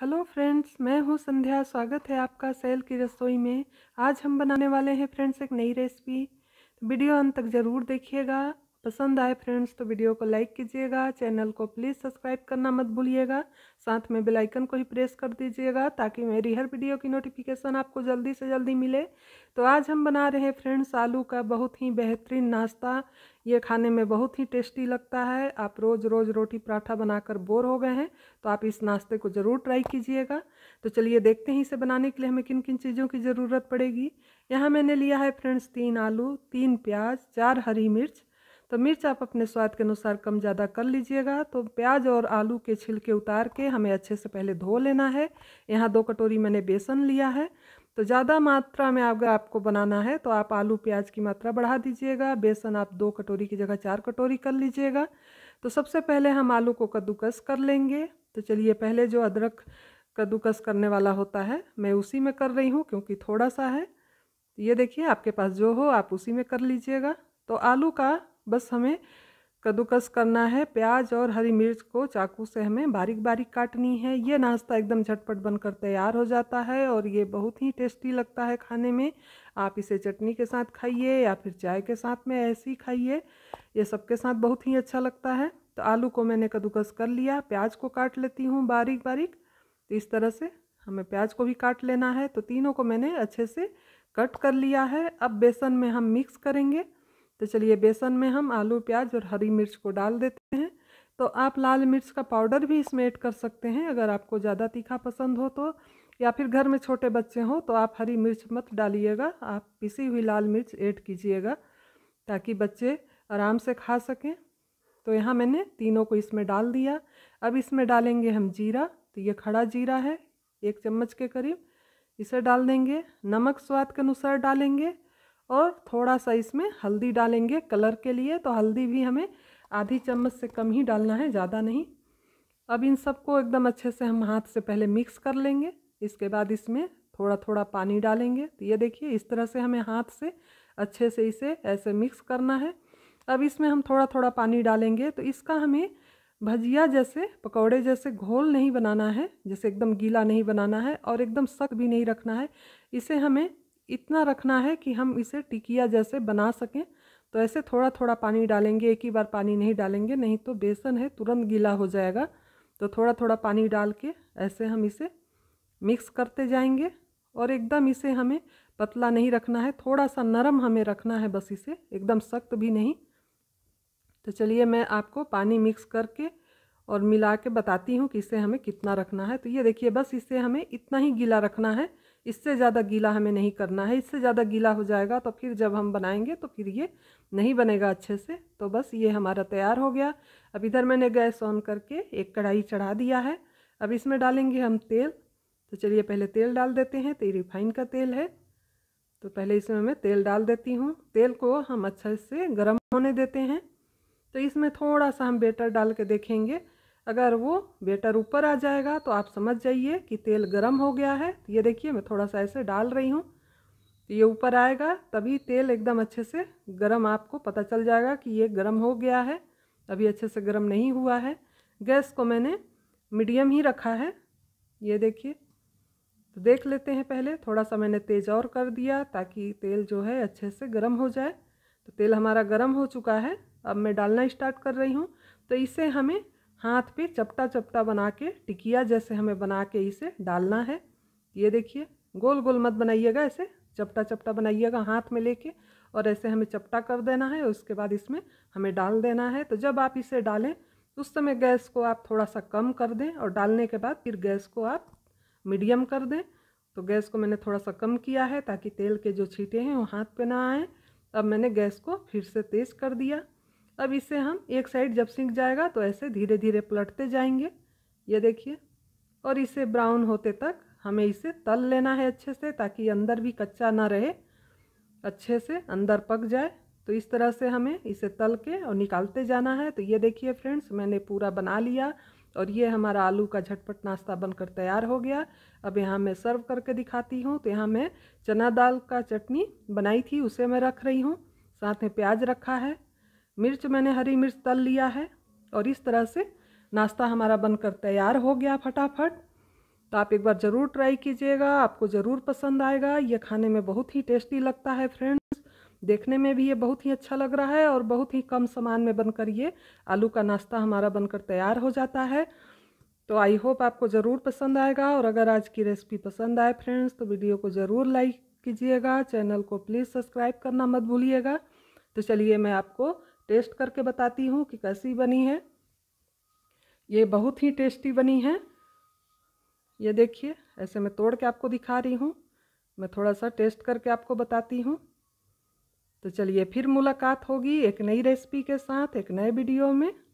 hello friends मैं हूं संध्या स्वागत है आपका सेल की रसोई में आज हम बनाने वाले हैं फ्रेंड्स एक नई रेसिपी वीडियो अंत तक ज़रूर देखिएगा पसंद आए फ्रेंड्स तो वीडियो को लाइक कीजिएगा चैनल को प्लीज़ सब्सक्राइब करना मत भूलिएगा साथ में बेल आइकन को ही प्रेस कर दीजिएगा ताकि मेरी हर वीडियो की नोटिफिकेशन आपको जल्दी से जल्दी मिले तो आज हम बना रहे हैं फ्रेंड्स आलू का बहुत ही बेहतरीन नाश्ता ये खाने में बहुत ही टेस्टी लगता है आप रोज़ रोज़ रोटी पराठा बनाकर बोर हो गए हैं तो आप इस नाश्ते को ज़रूर ट्राई कीजिएगा तो चलिए देखते हैं इसे बनाने के लिए हमें किन किन चीज़ों की ज़रूरत पड़ेगी यहाँ मैंने लिया है फ्रेंड्स तीन आलू तीन प्याज चार हरी मिर्च तो मिर्च आप अपने स्वाद के अनुसार कम ज़्यादा कर लीजिएगा तो प्याज और आलू के छिलके उतार के हमें अच्छे से पहले धो लेना है यहाँ दो कटोरी मैंने बेसन लिया है तो ज़्यादा मात्रा में अगर आपको बनाना है तो आप आलू प्याज की मात्रा बढ़ा दीजिएगा बेसन आप दो कटोरी की जगह चार कटोरी कर लीजिएगा तो सबसे पहले हम आलू को कद्दूकस कर लेंगे तो चलिए पहले जो अदरक कद्दूकस करने वाला होता है मैं उसी में कर रही हूँ क्योंकि थोड़ा सा है ये देखिए आपके पास जो हो आप उसी में कर लीजिएगा तो आलू का बस हमें कद्दूकस करना है प्याज और हरी मिर्च को चाकू से हमें बारीक बारीक काटनी है ये नाश्ता एकदम झटपट बनकर तैयार हो जाता है और ये बहुत ही टेस्टी लगता है खाने में आप इसे चटनी के साथ खाइए या फिर चाय के साथ में ऐसे ही खाइए ये सबके साथ बहुत ही अच्छा लगता है तो आलू को मैंने कद्दूकस कर लिया प्याज को काट लेती हूँ बारीक बारीक तो इस तरह से हमें प्याज को भी काट लेना है तो तीनों को मैंने अच्छे से कट कर लिया है अब बेसन में हम मिक्स करेंगे तो चलिए बेसन में हम आलू प्याज और हरी मिर्च को डाल देते हैं तो आप लाल मिर्च का पाउडर भी इसमें ऐड कर सकते हैं अगर आपको ज़्यादा तीखा पसंद हो तो या फिर घर में छोटे बच्चे हों तो आप हरी मिर्च मत डालिएगा आप पिसी हुई लाल मिर्च ऐड कीजिएगा ताकि बच्चे आराम से खा सकें तो यहाँ मैंने तीनों को इसमें डाल दिया अब इसमें डालेंगे हम जीरा तो ये खड़ा जीरा है एक चम्मच के करीब इसे डाल देंगे नमक स्वाद के अनुसार डालेंगे और थोड़ा सा इसमें हल्दी डालेंगे कलर के लिए तो हल्दी भी हमें आधी चम्मच से कम ही डालना है ज़्यादा नहीं अब इन सबको एकदम अच्छे से हम हाथ से पहले मिक्स कर लेंगे इसके बाद इसमें थोड़ा थोड़ा पानी डालेंगे तो ये देखिए इस तरह से हमें हाथ से अच्छे से इसे ऐसे मिक्स करना है अब इसमें हम थोड़ा थोड़ा पानी डालेंगे तो इसका हमें भजिया जैसे पकौड़े जैसे घोल नहीं बनाना है जैसे एकदम गीला नहीं बनाना है और एकदम सख्त भी नहीं रखना है इसे हमें इतना रखना है कि हम इसे टिकिया जैसे बना सकें तो ऐसे थोड़ा थोड़ा पानी डालेंगे एक ही बार पानी नहीं डालेंगे नहीं तो बेसन है तुरंत गीला हो जाएगा तो थोड़ा थोड़ा पानी डाल के ऐसे हम इसे मिक्स करते जाएंगे और एकदम इसे हमें पतला नहीं रखना है थोड़ा सा नरम हमें रखना है बस इसे एकदम सख्त भी नहीं तो चलिए मैं आपको पानी मिक्स करके और मिला के बताती हूँ कि इसे हमें कितना रखना है तो ये देखिए बस इसे हमें इतना ही गीला रखना है इससे ज़्यादा गीला हमें नहीं करना है इससे ज़्यादा गीला हो जाएगा तो फिर जब हम बनाएंगे तो फिर ये नहीं बनेगा अच्छे से तो बस ये हमारा तैयार हो गया अब इधर मैंने गैस ऑन करके एक कढ़ाई चढ़ा दिया है अब इसमें डालेंगे हम तेल तो चलिए पहले तेल डाल देते हैं तो ये रिफाइन का तेल है तो पहले इसमें मैं तेल डाल देती हूँ तेल को हम अच्छे से गर्म होने देते हैं तो इसमें थोड़ा सा हम बेटर डाल के देखेंगे अगर वो बेटर ऊपर आ जाएगा तो आप समझ जाइए कि तेल गर्म हो गया है ये देखिए मैं थोड़ा सा ऐसे डाल रही हूँ ये ऊपर आएगा तभी तेल एकदम अच्छे से गर्म आपको पता चल जाएगा कि ये गर्म हो गया है अभी अच्छे से गर्म नहीं हुआ है गैस को मैंने मीडियम ही रखा है ये देखिए तो देख लेते हैं पहले थोड़ा सा मैंने तेज़ और कर दिया ताकि तेल जो है अच्छे से गर्म हो जाए तो तेल हमारा गर्म हो चुका है अब मैं डालना स्टार्ट कर रही हूँ तो इससे हमें हाथ पे चपटा चपटा बना के टिकिया जैसे हमें बना के इसे डालना है ये देखिए गोल गोल मत बनाइएगा ऐसे चपटा चपटा बनाइएगा हाथ में लेके और ऐसे हमें चपटा कर देना है उसके बाद इसमें हमें डाल देना है तो जब आप इसे डालें उस समय गैस को आप थोड़ा सा कम कर दें और डालने के बाद फिर गैस को आप मीडियम कर दें तो गैस को मैंने थोड़ा सा कम किया है ताकि तेल के जो छीटे हैं वो हाथ पे ना आए अब मैंने गैस को फिर से तेज़ कर दिया अब इसे हम एक साइड जब सिंक जाएगा तो ऐसे धीरे धीरे पलटते जाएंगे ये देखिए और इसे ब्राउन होते तक हमें इसे तल लेना है अच्छे से ताकि अंदर भी कच्चा ना रहे अच्छे से अंदर पक जाए तो इस तरह से हमें इसे तल के और निकालते जाना है तो ये देखिए फ्रेंड्स मैंने पूरा बना लिया और ये हमारा आलू का झटपट नाश्ता बनकर तैयार हो गया अब यहाँ मैं सर्व करके दिखाती हूँ तो यहाँ मैं चना दाल का चटनी बनाई थी उसे मैं रख रही हूँ साथ में प्याज रखा है मिर्च मैंने हरी मिर्च तल लिया है और इस तरह से नाश्ता हमारा बनकर तैयार हो गया फटाफट तो आप एक बार ज़रूर ट्राई कीजिएगा आपको ज़रूर पसंद आएगा ये खाने में बहुत ही टेस्टी लगता है फ्रेंड्स देखने में भी ये बहुत ही अच्छा लग रहा है और बहुत ही कम सामान में बनकर ये आलू का नाश्ता हमारा बनकर तैयार हो जाता है तो आई होप आपको ज़रूर पसंद आएगा और अगर आज की रेसिपी पसंद आए फ्रेंड्स तो वीडियो को ज़रूर लाइक कीजिएगा चैनल को प्लीज़ सब्सक्राइब करना मत भूलिएगा तो चलिए मैं आपको टेस्ट करके बताती हूँ कि कैसी बनी है ये बहुत ही टेस्टी बनी है ये देखिए ऐसे मैं तोड़ के आपको दिखा रही हूँ मैं थोड़ा सा टेस्ट करके आपको बताती हूँ तो चलिए फिर मुलाकात होगी एक नई रेसिपी के साथ एक नए वीडियो में